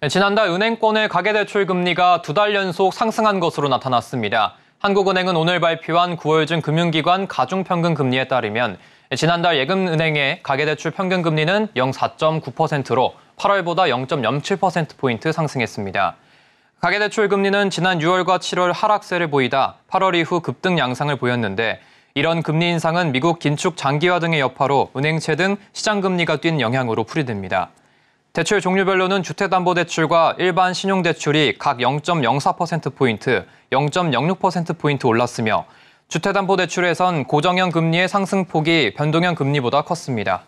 네, 지난달 은행권의 가계대출 금리가 두 달 연속 상승한 것으로 나타났습니다. 한국은행은 오늘 발표한 9월중 금융기관 가중평균 금리에 따르면 지난달 예금은행의 가계대출 평균 금리는 0.4.9%로 8월보다 0.07%포인트 상승했습니다. 가계대출 금리는 지난 6월과 7월 하락세를 보이다 8월 이후 급등 양상을 보였는데 이런 금리 인상은 미국 긴축 장기화 등의 여파로 은행채 등 시장 금리가 뛴 영향으로 풀이됩니다. 대출 종류별로는 주택담보대출과 일반 신용대출이 각 0.04%포인트, 0.06%포인트 올랐으며 주택담보대출에선 고정형 금리의 상승폭이 변동형 금리보다 컸습니다.